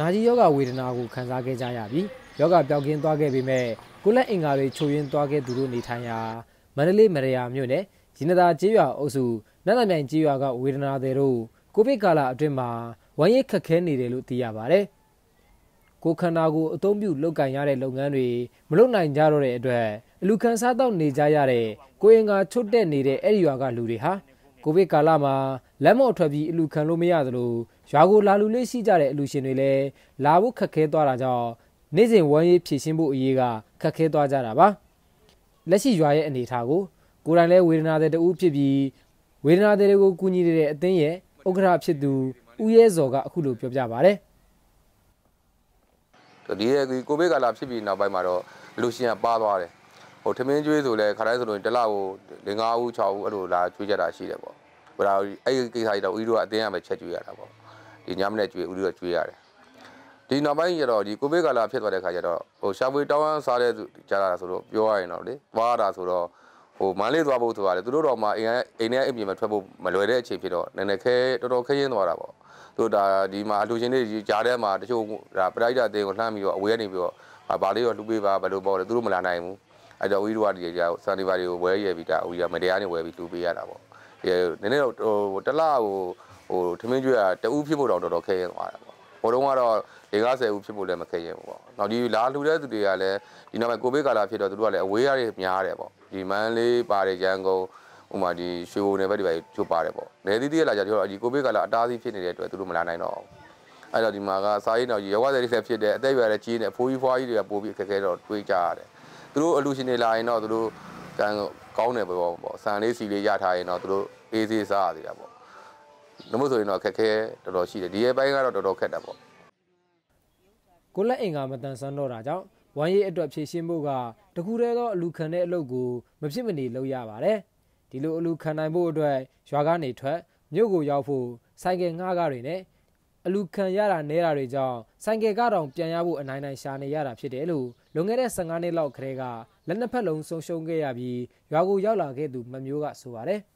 နာကြီးယောဂဝေဒနာကိုခံစားခဲ့ကြရပြီးယောဂပျောက်ကင်းသွားခဲ့ပေမဲ့ကိုလက်အင်္ကာတွေချိုရင်းသွားခဲ့သူတို့နေထိုင်ရာမန္တလေးမရယာမြို့နယ်ရင်းသာကျေးရွာအုပ်စုနတ်လမြိုင်ကျေးရွာကဝေဒနာတွေတို့ကိုဗစ်ကာလအတွင်းမှာဝမ်းရိတ်ခက်ခဲနေတယ်လို့သိရပါတယ်။ကိုခန္ဓာကိုအသုံးပြုလုပ်ကင်ရတဲ့လုပ်ငန်းတွေမလုပ်နိုင်ကြတော့တဲ့အတွက်အလူခံစားတော့နေကြရတဲ့ကိုအင်္ကာချွတ်တက်နေတဲ့အဲ့ဒီရွာကလူတွေဟာကိုဗစ်ကာလမှာလက်မော့ထွက်ပြီးအလူခံလို့မရသလိုရွာကိုလာလူလေးရှိကြတဲ့အလူရှင်တွေလည်းလာဖို့ခက်ခဲသွားတာကြောင့်နေ့စဉ်ဝမ်းရေးဖြည့်ရှင်းဖို့အရေးကခက်ခဲသွားကြတာပါလက်ရှိရွာရဲ့အနေအထားကိုကိုယ်တိုင်လည်းဝေဒနာတွေတူဖြစ်ပြီးဝေဒနာတွေကိုကူညီနေတဲ့အသင်းရဲ့ဥက္ကဋ္ဌဖြစ်သူဦးရဲစော်ကအခုလိုပြောပြပါဗျာဒီရဲ့ကိုဗစ်ကာလဖြစ်ပြီးနောက်ပိုင်းမှာတော့လူရှင်ကပါသွားတယ်ဟိုထမင်းကျွေးဆိုလဲခါတိုင်းဆိုလို့တလကို5 6ဦးအဲ့လိုလာကျွေးကြတာရှိတယ်ပေါ့ဟိုဒါအဲ့ဒီကိစ္စကြီးတော့ဦးတို့ကအတင်းရမယ်ချက်ကျွေးရတာပေါ့ဒီညမနဲ့ကျွေးဦးတို့ကကျွေးရတယ်ဒီနောက်ပိုင်းကျတော့ဒီကိုဗစ်ကာလဖြစ်သွားတဲ့ခါကျတော့ဟိုရှာဖွေတောင်းဝမ်းစားတဲ့ကြားလာတာဆိုတော့ပြောရရင်တော့လေသွားတာဆိုတော့ဟိုမန်လေးသွားဖို့ဆိုတာလေသူတို့တော့မှအိမ်အိမ်ထဲအိမ်ပြင်မထွက်ဖို့မလွယ်တဲ့အချိန်ဖြစ်တော့နည်းနည်းခဲတော်တော်ခရင်သွားတာပေါ့သူတို့ဒါဒီမှာအလူရှင်တွေကြားထဲမှာတချို့ဒါပရိုက်တာတင်ကိုလှမ်းပြီးတော့အဝေးကနေပြီးတော့ဘာလေးရောလှူပေးပါဘယ်လိုပေါ့လေသူတို့မလာနိုင်ဘူးအဲကြောင့်ဝီးတို့ကဒီကြာစန်ဒီဘာတွေကိုဝဲရည်ပြီးတာဝီးကမတရားနေဝဲပြီးလှူပေးရတာပေါ့နည်းနည်းတော့ဟိုတလဟိုဟိုထမင်းကျွေးရတဦးဖြစ်ဖို့တော့တော်တော်ခဲရင်သွားတာပေါ့ဟိုတုန်းကတော့50ဦးဖြစ်ဖို့လည်းမခဲရင်ဘူးပေါ့နောက်ဒီလာလှူတဲ့သူတွေကလည်းဒီနောက်မှာကိုဗစ်ကာလဖြစ်တော့သူတို့ကလည်းအဝေးရတွေများတယ်ပေါ့ဒီမန်းလေးပါတယ်ရန်ကုန်ဥမာဒီရွှေဘုံနယ်ဘက်တွေပဲချိုးပါတယ်ပေါ့နယ်သီးသီးလာကြတော့ဒီကိုဗစ်ကာလအတားဆီးဖြစ်နေတဲ့အတွက်သူတို့မလာနိုင်တော့ဘူးအဲ့တော့ဒီမှာကစာရေးနောက်ကြီးရောဂါတွေလည်းဖြစ်တယ်အသက်အရွယ်လည်းကြီးနေအဖိုးကြီးဖွားကြီးတွေကပိုပြီးအခက်အခဲတော့တွေးကြရတယ်သူတို့အလူရှင်တွေလာရင်တော့သူတို့ကံကောင်းတယ်ပေါ့ပေါ့ဆန်လေးစီလေးရထားရင်တော့သူတို့အေးဆေးစားရသေးတာပေါ့။ဒါမို့ဆိုရင်တော့ခက်ခဲတော်တော်ရှိတယ်။ဒီရဲ့ပိုင်းကတော့တော်တော်ခက်တာပေါ့။ကိုလက်အိမ်ကမတန်ဆန်းတော့တာကြောင့်ဝမ်းရည်အတွက်ဖြည့်ရှင်းဖို့ကတကူတည်းသောအလူခံတဲ့အလုပ်ကိုမဖြစ်မနေလုပ်ရပါတယ်။ဒီလိုအလူခံနိုင်ဖို့အတွက်ရွာကနေထွက်မြို့ကိုရောက်ဖို့ဆိုင်ကယ်ငှားကားတွေနဲ့အလူခံရတာနဲတာတွေကြောင့်ဆိုင်ကယ်ကတော့ပြန်ရဖို့အနိုင်နိုင်ရှာနေရတာဖြစ်တယ်လို့လွန်ခဲ့တဲ့15နှစ်လောက်ခရဲကလက်နှစ်ဖက်လုံးဆုံရှုံခဲ့ရပြီးရွာကိုရောက်လာခဲ့သူမမျိုးကဆိုပါတယ်။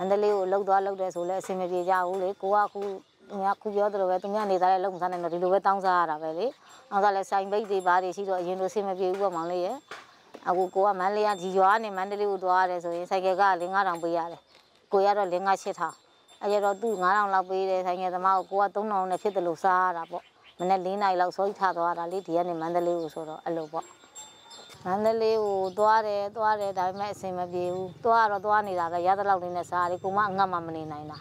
မန္တလေးကိုလှုပ်သွားလှုပ်တယ်ဆိုလဲအဆင်မပြေကြဘူးလေကိုကခုသူများခုပြောသလိုပဲသူများနေသားလည်းလှုပ်မစားနိုင်တော့ဒီလိုပဲတောင်းစားရတာပဲလေအောင်စားလဲဆိုင်ဘိတ်တွေပါတယ်ရှိတော့အရင်လိုအဆင်မပြေဘူးပေါ့မောင်လေးရဲ့အခုကိုကမန္တလေးကဒီရွာကနေမန္တလေးကိုသွားရတယ်ဆိုရင်ဆိုင်ကယ်က၄9000ပေးရတယ်ကိုရတော့၄9000အဲ့ကျတော့သူ့9000လောက်ပေးတယ်ဆိုင်ငယ်သမားကိုကိုက3000နဲ့ဖြစ်တယ်လို့စားရတာပေါ့မနေ့4နိုင်လောက်စောကြီးထသွားတာလေဒီကနေမန္တလေးကိုဆိုတော့အဲ့လိုပေါ့မန္တလေးကိုသွားတယ်သွားတယ်ဒါပေမဲ့အဆင်မပြေဘူးသွားတော့သွားနေတာပဲရသလောက်လေးနဲ့စားတယ်ကိုမအငတ်မှမနေနိုင်တာ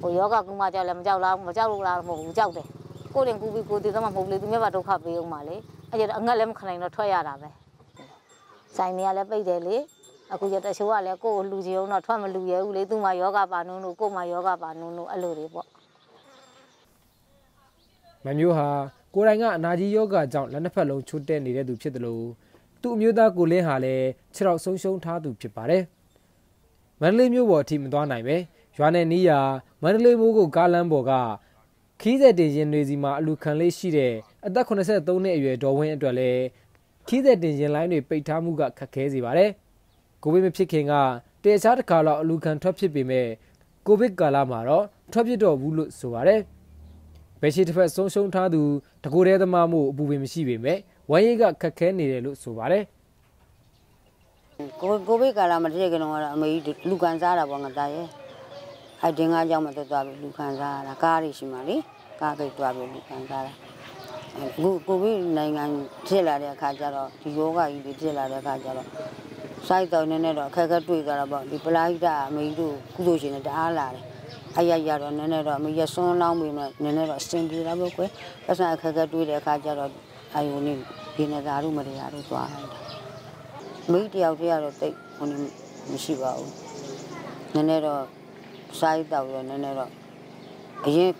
ဟိုယောဂကုမကြောက်လည်းမကြောက်လားမကြောက်လို့လားမဟုတ်ဘူးကြောက်တယ်ကိုရင်ကူပြီးကိုတည်တော့မှမဟုတ်ဘူးလေသူမြတ်ပါဒုက္ခပေးအောင်ပါလေအဲ့ကျတော့အငတ်လည်းမခံနိုင်တော့ထွက်ရတာပဲဆိုင်နေရလည်းပိတ်တယ်လေအခုကျတချို့ကလည်းကိုယ်ကိုလူကြီးအောင်တော့ထွက်မလူရဘူးလေသူ့မှာယောဂပါနုံတို့ကို့မှာယောဂပါနုံတို့အဲ့လိုတွေပေါ့မမျိုးဟာကိုယ်တိုင်ကအနာကြီးယောဂကြောင့်လက်နှစ်ဖက်လုံးချိုးတက်နေတဲ့သူဖြစ်တယ်လို့သူ့အမျိုးသားကိုလင်းဟာလည်းခြေထောက်ဆုံးရှုံးထားသူဖြစ်ပါတယ်။မန္တလေးမြို့ပေါ်အထိမသွားနိုင်ပဲရွာနယ်နီးရာမန္တလေးမြို့ကိုကားလမ်းပေါ်ကခီးဆက်တင်ရင်တွေစီမှာအလူခံလေးရှိတဲ့အသက်83နှစ်အရွယ်ဒေါ်ဝင်းအတွက်လည်းခီးဆက်တင်ရင်လိုင်းတွေပိတ်ထားမှုကခက်ခဲစေပါတယ်။ကိုဗစ်မဖြစ်ခင်ကတခြားတစ်ခါတော့အလူခံထွက်ဖြစ်ပေမဲ့ကိုဗစ်ကာလမှာတော့ထွက်ဖြစ်တော့ဘူးလို့ဆိုပါတယ်။ဘယ်ရှိတစ်ဖက်ဆုံးရှုံးထားသူတကိုယ်တည်းသမားမှုအပူပင်မရှိပေမဲ့ဝမ်းရေးကခက်ခဲနေတယ်လို့ဆိုပါတယ်ကိုကိုဘေးကာလာမတည့်ခင်တော့အမေကြီးလူကန်စားတာပေါ့ငါသားရဲ့အတင်းကားကြောင့်မတက်သွားပြီလူကန်စားတာကားတွေရှိမှလေကားကိတ်သွားပြီလူကန်စားတာအခုကိုဘေးနိုင်ငံဖြစ်လာတဲ့အခါကျတော့ဒီယောဂကြီးတွေဖြစ်လာတဲ့အခါကျတော့စိုက်တော်နေနဲ့တော့အခက်အခဲတွေ့ကြတာပေါ့ဒီပလာဟိတအမေကြီးတို့ကုသိုလ်ရှင်တွေတအားလာတယ်အရရတော့နည်းနည်းတော့အမေရဆွန်းလောင်းပြီးမှနည်းနည်းတော့အစင်ပြေတာပေါ့ကွယ်ပတ်စံအခက်အခဲတွေ့တဲ့အခါကျတော့အာယုန်နေဒီနေသာတို့မတရားတို့သွားလိုက်တာမိတယောက်တည်းကတော့တိတ်ဟိုနေမရှိပါဘူးနည်းနည်းတော့စားရတော့ရနည်းနည်းတော့အရင်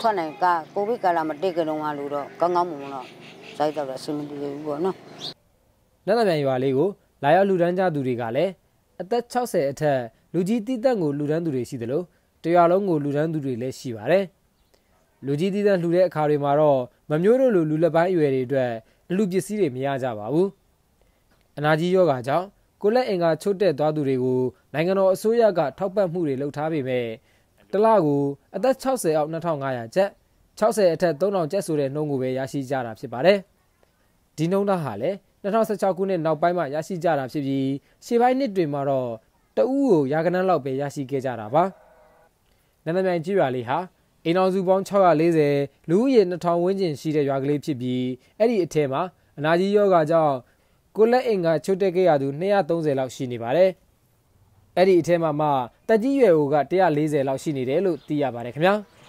ထွက်နိုင်ကကိုဗစ်ကာလမတိတ်ကြတော့လို့တော့ကောင်းကောင်းမွန်မွန်တော့စားရတော့အဆင်မပြေဘူးပေါ့နော်လက်လက်ပြန်ရွာလေးကိုလာရောက်လူဒန်းကြသူတွေကလည်းအသက်60အထက်လူကြီးတိတက်ကိုလူဒန်းသူတွေရှိသလိုတရွာလုံးကိုလူဒန်းသူတွေလည်းရှိပါတယ်လူကြီးတိတက်လှူတဲ့အခါတွေမှာတော့မမျိုးတို့လိုလူလက်ပိုင်းအရွယ်တွေအတွက်လူပစ္စည်းတွေမရကြပါဘူးအနာကြီးယောဂါကြောင့်ကိုလက်အင်ကချို့တက်သွားသူတွေကိုနိုင်ငံတော်အစိုးရကထောက်ပံ့မှုတွေလုပ်ထားပေမဲ့တလကိုအသက်60အောက်2500ကျပ်60အထက်3000ကျပ်ဆိုတဲ့နှုန်းကိုပဲရရှိကြတာဖြစ်ပါတယ်ဒီနှုန်းသားဟာလည်း2016ခုနှစ် နောက်ပိုင်းမှရရှိကြတာဖြစ်ပြီးရှေ့ပိုင်းနှစ်တွင်မှာတော့တဦးကိုရာခိုင်နှုန်းလောက်ပဲရရှိခဲ့ကြတာပါနန္ဒမြိုင်ကြီးရွာလေးဟာအိမ်တော်စုပေါင်း640လူဦးရေ2000ဝန်းကျင်ရှိတဲ့ရွာကလေးဖြစ်ပြီးအဲ့ဒီအထက်မှာအနာကြီးယောဂါကြောင့်ကိုလက်အိမ်ကချုပ်တက်ခဲ့ရသူ230လောက်ရှိနေပါတယ်။အဲ့ဒီအထက်မှာမှတက်ကြီးရွယ်ဟိုက140လောက်ရှိနေတယ်လို့သိရပါတယ်ခင်ဗျာ။